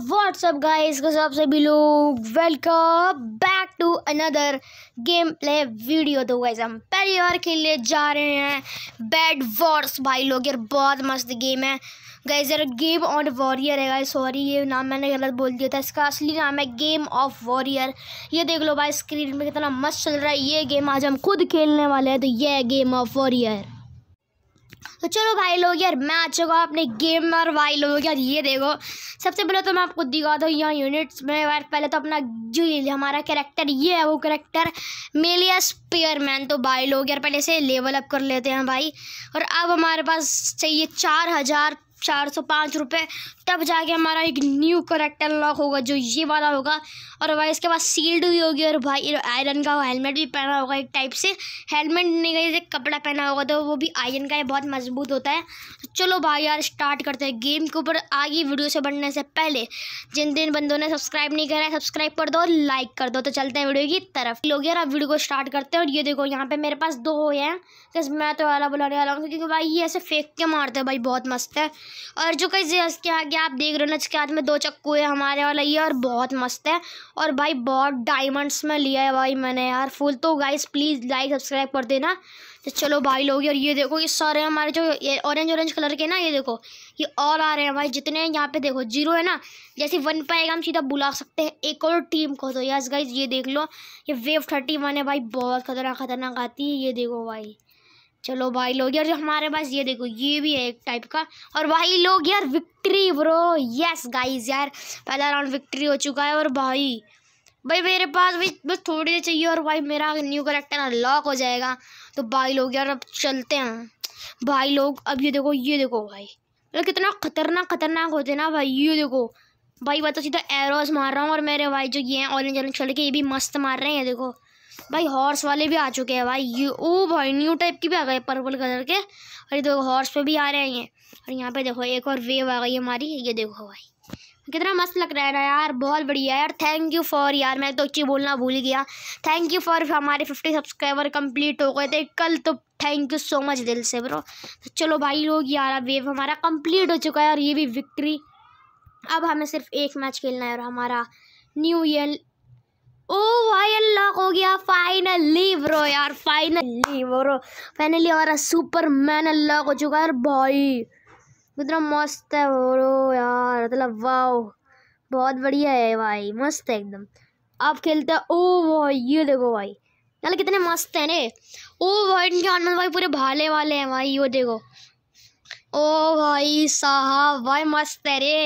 WhatsApp guys सब सभी लोग welcome back to another game play video तो गाइस हम पहली बार खेलने जा रहे हैं बैड वॉर्स भाई लोग यार बहुत मस्त गेम है गाइस यार गेम ऑन वॉरियर है गाइस सॉरी ये नाम मैंने गलत बोल दिया था इसका असली नाम है गेम ऑफ वॉरियर ये देख लो भाई स्क्रीन में कितना मस्त चल रहा है ये गेम आज हम खुद खेलने वाले हैं तो ये है गेम ऑफ वॉरियर तो चलो भाई लोग यार मैं आ चुका हूँ अपने गेम में और भाई लोग यार ये देखो सबसे पहले तो मैं आपको दिखा दूँ यहाँ यूनिट्स में यार पहले तो अपना जो हमारा कैरेक्टर ये है वो करेक्टर मेलिया स्पेयरमैन तो भाई लोग यार पहले से लेवल अप कर लेते हैं भाई और अब हमारे पास चाहिए चार हज़ार चार सौ पाँच रुपये तब जाके हमारा एक न्यू करेक्टर लॉक होगा जो ये वाला होगा और भाई इसके बाद सील्ड भी होगी और भाई आयरन का हेलमेट भी पहना होगा एक टाइप से हेलमेट नहीं गई कपड़ा पहना होगा तो वो भी आयरन का है बहुत मजबूत होता है तो चलो भाई यार स्टार्ट करते हैं गेम के ऊपर आगे वीडियो से बढ़ने से पहले जिन दिन बंदों ने सब्सक्राइब नहीं करा है सब्सक्राइब कर दो लाइक कर दो तो चलते हैं वीडियो की तरफ लोग यार आप वीडियो को स्टार्ट करते हैं और ये देखो यहाँ पर मेरे पास दो गए हैं मैं तो अला बुलाने वाला हूँ क्योंकि भाई ये ऐसे फेंक के मारते हैं भाई बहुत मस्त है और जो कैसे इसके आगे आप देख रहे हो ना इसके हाथ में दो चक्कू है हमारे वाला ये और बहुत मस्त है और भाई बहुत डायमंड्स में लिया है भाई मैंने यार फुल तो गाइस प्लीज़ लाइक सब्सक्राइब कर देना तो चलो भाई लोग और ये देखो ये सारे हमारे जो ये ऑरेंज ऑरेंज कलर के ना ये देखो ये और आ रहे हैं भाई जितने हैं यहाँ पे देखो जीरो है ना जैसे वन पाएगा हम सीधा बुला सकते हैं एक और टीम को तो यस गाइज ये देख लो ये वेव थर्टी वन है भाई बहुत खतरनाक खतरनाक आती है ये देखो भाई चलो भाई लोग यार जो हमारे पास ये देखो ये भी है एक टाइप का और भाई लोग यार विक्ट्री ब्रो यस गाइस यार पहला राउंड विक्ट्री हो चुका है और भाई भाई मेरे पास भाई बस थोड़ी देर चाहिए और भाई मेरा न्यू करेक्टर अनलॉक हो जाएगा तो भाई लोग यार अब चलते हैं भाई लोग अब ये देखो ये देखो भाई मतलब कितना खतरनाक खतरनाक होते ना भाई ये देखो भाई मैं तो सीधा एरोज मार रहा हूँ और मेरे भाई जो ये हैं ऑरेंज ऑरेंज छोड़ के ये भी मस्त मार रहे हैं देखो भाई हॉर्स वाले भी आ चुके हैं भाई ये ओ भाई न्यू टाइप की भी आ गए पर्पल कलर के और ये देखो हॉर्स पे भी आ रहे हैं और यहाँ पे देखो एक और वेव आ गई हमारी ये देखो भाई कितना मस्त लग रहा है ना यार बहुत बढ़िया यार थैंक यू फॉर यार मैं तो अच्छी बोलना भूल गया थैंक यू फॉर हमारे फिफ्टी सब्सक्राइबर कंप्लीट हो गए थे कल तो थैंक यू सो मच दिल से ब्रो तो चलो भाई लोग यार अब वेव हमारा कंप्लीट हो चुका है और ये भी विक्ट्री अब हमें सिर्फ एक मैच खेलना है और हमारा न्यू ईयर ओ भाई अनलॉक हो गया फाइनली ब्रो यार फाइनली ब्रो फाइनली हमारा सुपर मैन अनलॉक हो चुका है भाई कितना मस्त है ब्रो यार मतलब वाह बहुत बढ़िया है भाई मस्त है एकदम आप खेलते हैं ओ भाई ये देखो भाई यार कितने मस्त है ने ओ भाई इनके आनंद भाई पूरे भाले वाले हैं भाई वो देखो ओ भाई साहब भाई मस्त है रे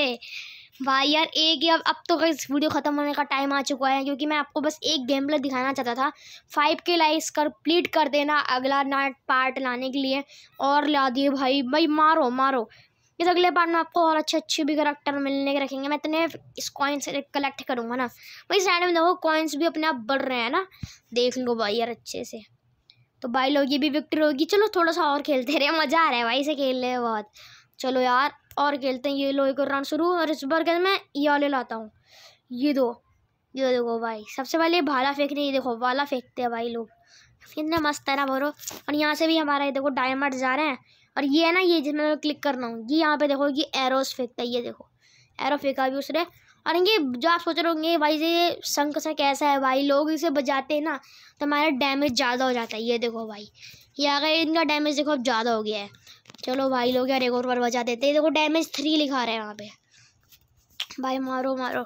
भाई यार एक ही अब अब तो इस वीडियो ख़त्म होने का टाइम आ चुका है क्योंकि मैं आपको बस एक गेम प्ले दिखाना चाहता था फाइव के लाइस कंप्लीट कर देना अगला नाट पार्ट लाने के लिए और ला दिए भाई भाई मारो मारो इस अगले पार्ट में आपको और अच्छे अच्छे भी करेक्टर मिलने के रखेंगे मैं इतने इस कॉइन्स कलेक्ट करूँगा ना भाई साइड में देखो कॉइन्स भी अपने आप बढ़ रहे हैं ना देख लो भाई यार अच्छे से तो भाई लोग ये भी विक्ट्री होगी चलो थोड़ा सा और खेलते रहे मज़ा आ रहा है भाई से खेल रहे बहुत चलो यार और खेलते हैं ये लो एक रन शुरू और इस बार कहते मैं ये वाले लाता हूँ ये दो ये देखो भाई सबसे पहले भाला फेंकने ये देखो भाला फेंकते हैं भाई लोग इतना मस्त है ना बोरो और यहाँ से भी हमारा ये देखो डायमंड जा रहे हैं और ये है ना ये जिसमें मैं क्लिक रहा हूँ ये यहाँ पे देखो ये एरोस फेंकता है ये देखो एरो फेंका भी उसने और ये जो आप सोच रहे होंगे भाई ये शंख सा कैसा है भाई लोग इसे बजाते हैं ना तो हमारा डैमेज ज़्यादा हो जाता है ये देखो भाई ये अगर इनका डैमेज देखो अब ज़्यादा हो गया है चलो भाई लोग यार एक और बार बजा देते देखो डैमेज थ्री लिखा रहे हैं यहाँ पे भाई मारो मारो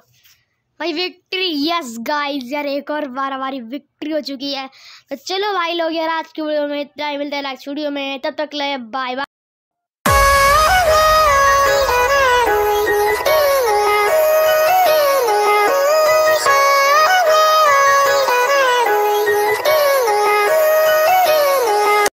भाई विक्ट्री यस गाइस यार एक और बार हमारी विक्ट्री हो चुकी है तो चलो भाई लोग यार आज की वीडियो में इतना मिलता है नेक्स्ट वीडियो में तब तक ले बाय बाय